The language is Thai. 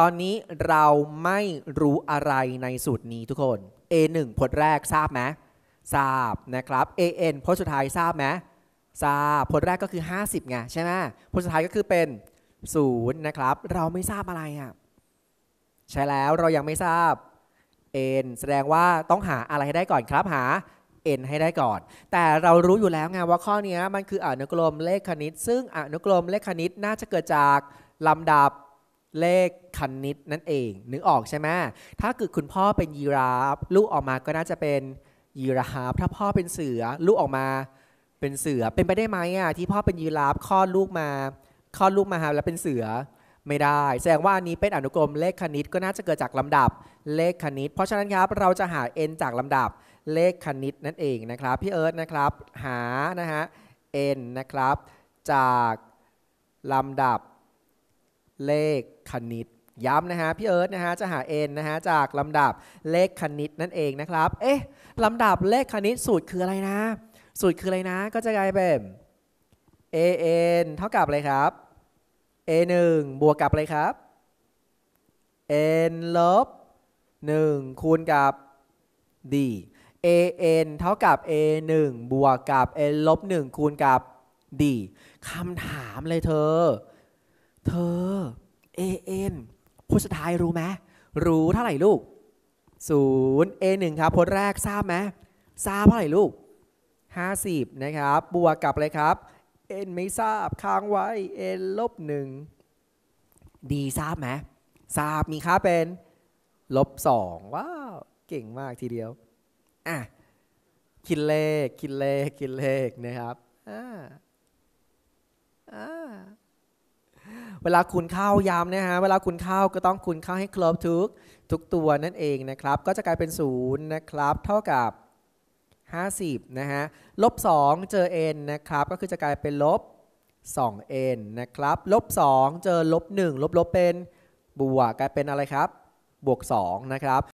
ตอนนี้เราไม่รู้อะไรในสูตรนี้ทุกคน A1 พจน์แรกทราบไหมทราบนะครับ AN พจน์สุดท้ายทราบไหมทราบพจน์แรกก็คือ 50ไงใช่ไหมพจน์สุดท้ายก็คือเป็น0นะครับเราไม่ทราบอะไรอ่ะใช่แล้วเรายังไม่ทราบ n แสดงว่าต้องหาอะไรให้ได้ก่อนครับหา n ให้ได้ก่อน แต่เรารู้อยู่แล้วไงว่าข้อนี้มันคืออนุกรมเลขคณิต ซึ่งอนุกรมเลขคณิตน่าจะเกิดจากลำดับเลขคณิตนั่นเองนึกออกใช่ไหมถ้าเกิดคุณพ่อเป็นยีราฟ ลูกออกมาก็น่าจะเป็นยีราฟถ้าพ่อเป็นเสือลูกออกมาเป็นเสือเป็นไปได้ไหมอ่ะที่พ่อเป็นยีราฟคลอดลูกมาคลอดลูกมาแล้วเป็นเสือไม่ได้แสดงว่าอันนี้เป็นอนุกรมเลขคณิตก็น่าจะเกิดจากลำดับเลขคณิต เพราะฉะนั้นครับเราจะหา n จากลำดับเลขคณิตนั่นเองนะครับพี่เอิร์ธนะครับหานะฮะ n นะครับจากลำดับเลขคณิตย้ำนะฮะพี่เอิร์ธนะฮะจะหา n นะฮะจากลำดับเลขคณิตนั่นเองนะครับเอ๊ะลำดับเลขคณิตสูตรคืออะไรนะสูตรคืออะไรนะ ก็จะกลายเป็น a n เท่ากับอะไรครับ a 1บวกกับอะไรครับ n ลบ1คูณกับ d a n เท่ากับ a 1บวกกับ n ลบ1คูณกับ d คำถามเลยเธอเธอ a n อ็น์สุดท้ายรู้ไหมรู้เท่าไหร่ลูกศูนย์ a 1ครับพจน์แรกทราบไหมทราบเท่าไหร่ลูก 50 นะครับ บวกกับเลยครับ n ไม่ทราบค้างไว้ n ลบหนึ่งดีทราบไหมทราบมีค่าเป็นลบสองว้าว เก่งมากทีเดียวอ่ะคิดเลข คิดเลขคิดเลขนะครับอ่าอ่าเวลาคุณข้าวยำนะฮะเวลาคุณข้าวก็ต้องคุณข้าวให้ครบทุกทุกตัวนั่นเองนะครับ ก็จะกลายเป็น0นะครับเท่ากับ 50นะฮะลบ2เจอ n นะครับ ก็คือจะกลายเป็นลบ 2n นะครับลบ2เจอลบ1ลบลบเป็นบวกกลายเป็นอะไรครับบวก2นะครับ